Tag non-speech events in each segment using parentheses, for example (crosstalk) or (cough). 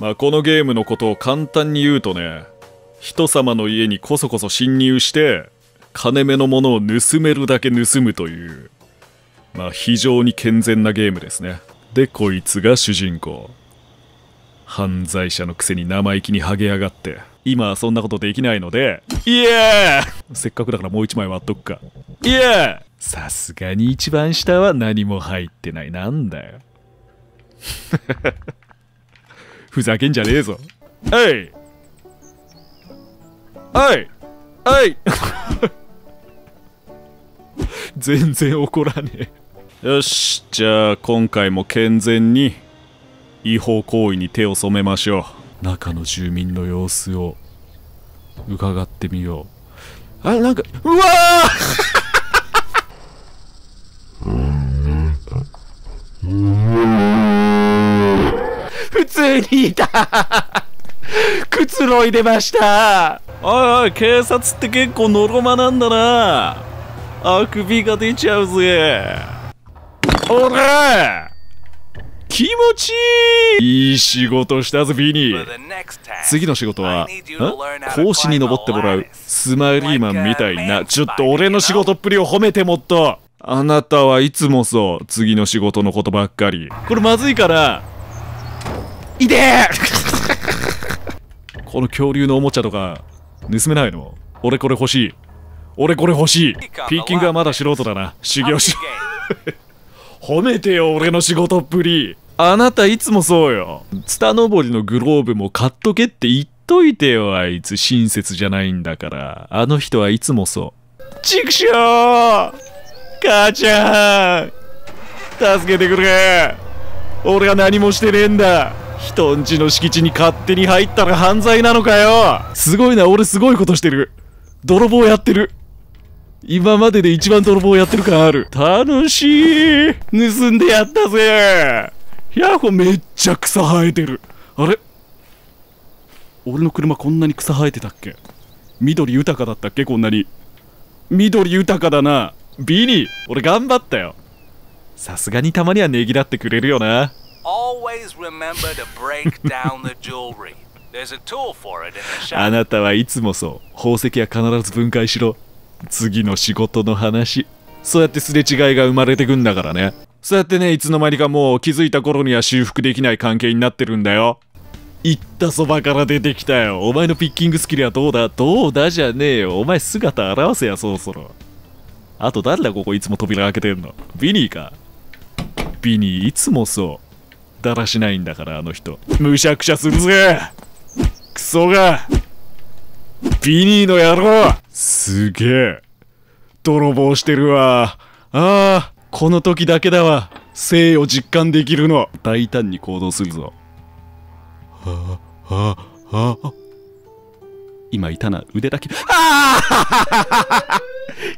まあ、このゲームのことを簡単に言うとね、人様の家にこそこそ侵入して、金目のものを盗めるだけ盗むという、まあ、非常に健全なゲームですね。で、こいつが主人公。犯罪者のくせに生意気にハゲやがって。今はそんなことできないので、イエーせっかくだからもう一枚割っとくか。イエーさすがに一番下は何も入ってない。なんだよ。ふざけんじゃねえぞえいえいえい全然怒らねえよしじゃあ今回も健全に違法行為に手を染めましょう中の住民の様子を伺ってみようあなんかうわーにいた (laughs) くつろいでましたおいおい警察って結構のろまなんだなあくびが出ちゃうぜおら気持ちいいいい仕事したぜビニー次の仕事は格子に登ってもらうスマイリーマンみたいなちょっと俺の仕事っぷりを褒めてもっとあなたはいつもそう次の仕事のことばっかりこれまずいからいでこの恐竜のおもちゃとか盗めないの俺これ欲しい俺これ欲しいピーキングはまだ素人だな修行し褒めてよ俺の仕事っぷりあなたいつもそうよツタぼりのグローブも買っとけって言っといてよあいつ親切じゃないんだからあの人はいつもそうちくしょう母ちゃん助けてくれ俺が何もしてねえんだ人んちの敷地に勝手に入ったら犯罪なのかよすごいな、俺すごいことしてる。泥棒やってる。今までで一番泥棒やってる感ある。楽しい盗んでやったぜやこめっちゃ草生えてる。あれ俺の車こんなに草生えてたっけ緑豊かだったっけこんなに。緑豊かだな。ビリー、俺頑張ったよ。さすがにたまにはネギだってくれるよな。always remember to break (laughs) down the jewelry. There's a tool for it in the shop. あなたはいつもそう。宝石は必ず分解しろ。次の仕事の話。そうやってすれ違いが生まれてくんだからね。そうやってね、いつの間にかもう気づいた頃には修復できない関係になってるんだよ。行ったそばから出てきたよ。お前のピッキングスキルはどうだどうだじゃねえよ。お前姿表せや、そろそろ。あと誰だここいつも扉開けてんの。ビニーか。ビニーいつもそう。だらしないんだからあの人むしゃくしゃするぜクソがビニーの野郎すげえ泥棒してるわああこの時だけだわ生を実感できるの大胆に行動するぞはあはあはあ今いたな腕だけああ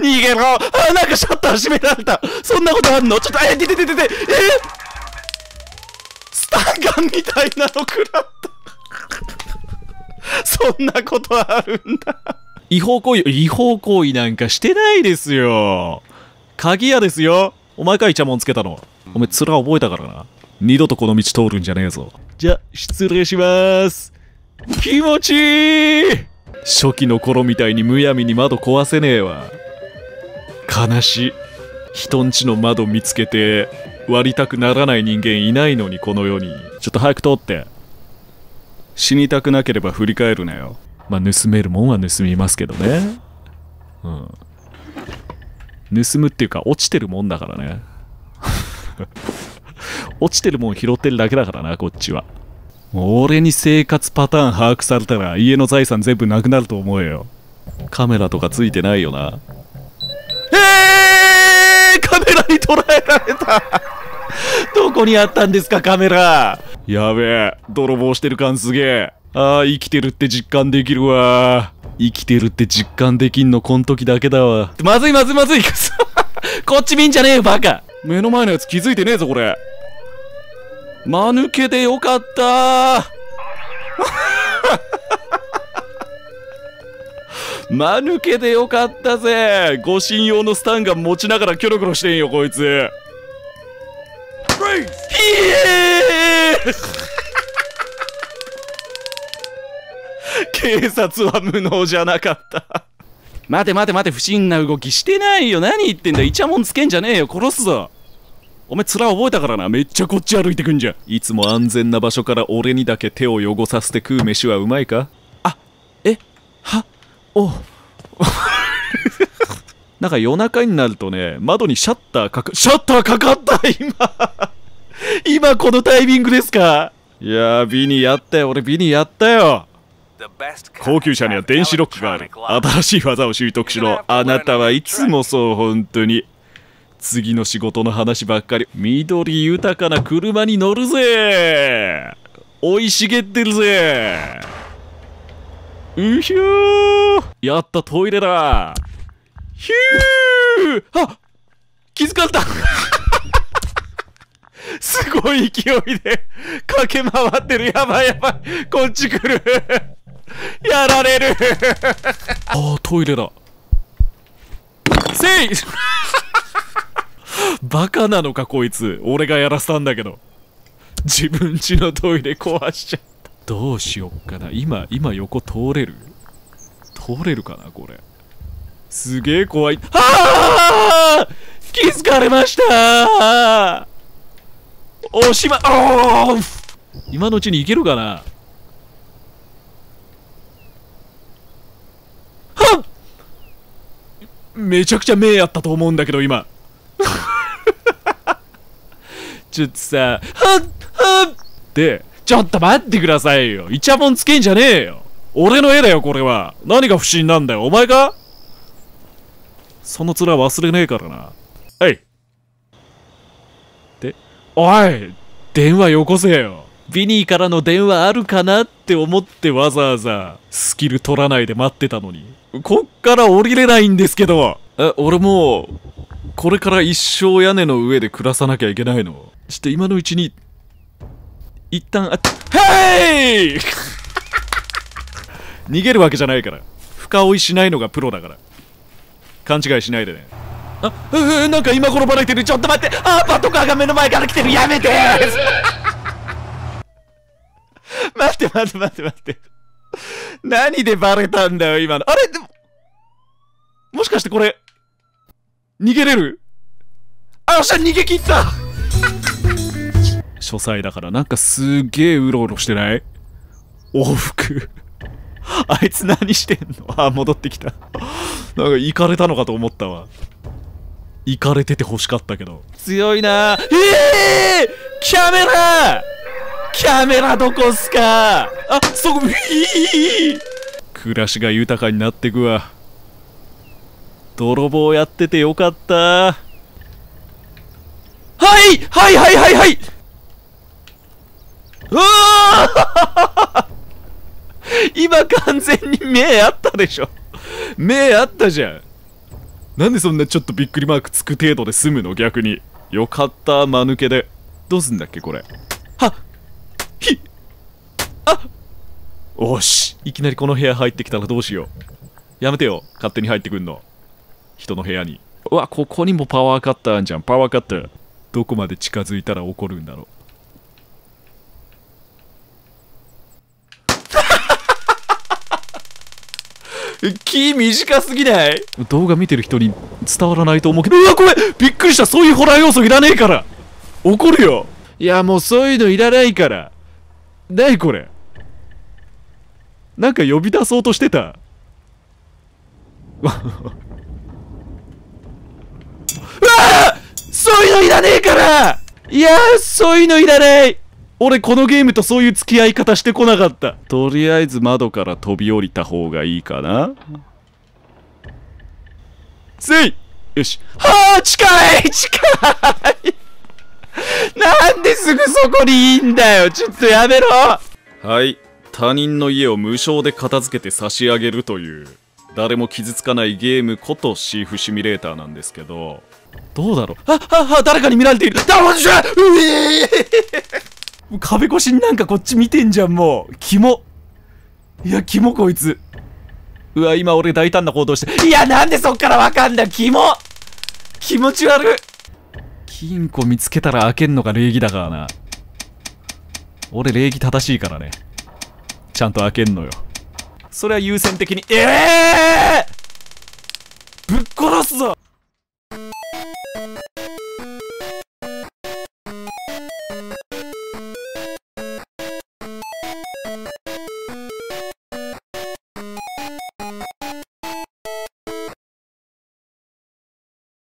逃げろあなんかシャッター閉められたそんなことあんのちょっとえ出てててえーガンみたいなの食らったそんなことあるんだ違法行為、違法行為なんかしてないですよ。鍵屋ですよ。お前かいちゃもんつけたの。お前面覚えたからな。二度とこの道通るんじゃねえぞ。じゃ、失礼しまーす。気持ちいい初期の頃みたいにむやみに窓壊せねえわ。悲しい。人んちの窓見つけて、割りたくならない人間いないのにこの世にちょっと早く通って死にたくなければ振り返るなよまあ盗めるもんは盗みますけどねうん盗むっていうか落ちてるもんだからね (laughs) 落ちてるもん拾ってるだけだからなこっちは俺に生活パターン把握されたら家の財産全部なくなると思うよカメラとかついてないよなえー、カメラに捉えられたどこにあったんですか、カメラ。やべえ、泥棒してる感すげえ。ああ、生きてるって実感できるわ。生きてるって実感できんの、こん時だけだわ。まずいまずいまずい。(laughs) こっち見んじゃねえよ、バカ。目の前のやつ気づいてねえぞ、これ。間抜けでよかった (laughs) 間抜けでよかったぜ護身用のスタンガン持ちながらキョロキョロしてんよこいつ警察は無能じゃなかった待て待て待て不審な動きしてないよ何言ってんだイチャモンつけんじゃねえよ殺すぞお前面覚えたからなめっちゃこっち歩いてくんじゃんいつも安全な場所から俺にだけ手を汚させて食う飯はうまいかあえはお (laughs) なんか夜中になるとね窓にシャッターかかシャッターかかった今 (laughs) 今このタイミングですかいやー、ビニやったよ。俺ビニやったよ。高級車には電子ロックがある。新しい技を習得しろ。あなたはいつもそう、本当に。次の仕事の話ばっかり。緑豊かな車に乗るぜ生い茂ってるぜうひゅーやった、トイレだひゅーあ気づかれたすごい勢いで駆け回ってる。やばいやばい。こっち来る。やられる。ああ、トイレだ。せい (laughs) バカなのかこいつ。俺がやらせたんだけど。自分ちのトイレ壊しちゃった。どうしよっかな。今、今横通れる通れるかなこれ。すげえ怖い。ああ気づかれましたおしまお今のうちに行けるかなはっめちゃくちゃ目やったと思うんだけど今ちょっとさはっはっってちょっと待ってくださいよイチャモンつけんじゃねえよ俺の絵だよこれは何が不審なんだよお前かその面忘れねえからなおい電話よこせよビニーからの電話あるかなって思ってわざわざスキル取らないで待ってたのに。こっから降りれないんですけどえ、俺もこれから一生屋根の上で暮らさなきゃいけないの。ちょっと今のうちに、一旦、あ、ヘイ (laughs) 逃げるわけじゃないから。深追いしないのがプロだから。勘違いしないでね。あううなんか今頃バレてるちょっと待ってあパトカーが目の前から来てるやめて (laughs) 待って待って待って待って何でバレたんだよ今のあれでももしかしてこれ逃げれるあよっしゃ逃げ切った書斎だからなんかすげえうろうろしてない往復あいつ何してんのあ戻ってきたなんか行かれたのかと思ったわ行かれてて欲しかったけど。強いなええー、キャメラキャメラどこっすかあ、そこ、ビー暮らしが豊かになってくわ。泥棒やっててよかった。はいはいはいはいはいうわ (laughs) 今完全に目あったでしょ目あったじゃんなんでそんなちょっとびっくりマークつく程度で済むの逆に。よかった、間抜けで。どうすんだっけ、これ。はっひあおし。いきなりこの部屋入ってきたらどうしよう。やめてよ。勝手に入ってくんの。人の部屋に。うわ、ここにもパワーカッターあんじゃん。パワーカッター。どこまで近づいたら怒るんだろう。木短すぎない動画見てる人に伝わらないと思うけどうわごめんびっくりしたそういうホラー要素いらねえから怒るよいやもうそういうのいらないから何これなんか呼び出そうとしてた (laughs) うわそういうのいらねえからいやそういうのいらない俺このゲームとそういう付き合い方してこなかった。とりあえず窓から飛び降りた方がいいかな。せいよし。はあ近い近いなんですぐそこにいいんだよちょっとやめろはい。他人の家を無償で片付けて差し上げるという、誰も傷つかないゲームことシーフシミュレーターなんですけど、どうだろうあはは誰かに見られているだろう壁越しになんかこっち見てんじゃん、もう。キモ。いや、キモこいつ。うわ、今俺大胆な行動して。いや、なんでそっからわかんだキモ気持ち悪い金庫見つけたら開けんのが礼儀だからな。俺礼儀正しいからね。ちゃんと開けんのよ。それは優先的に。ええー、ぶっ殺すぞ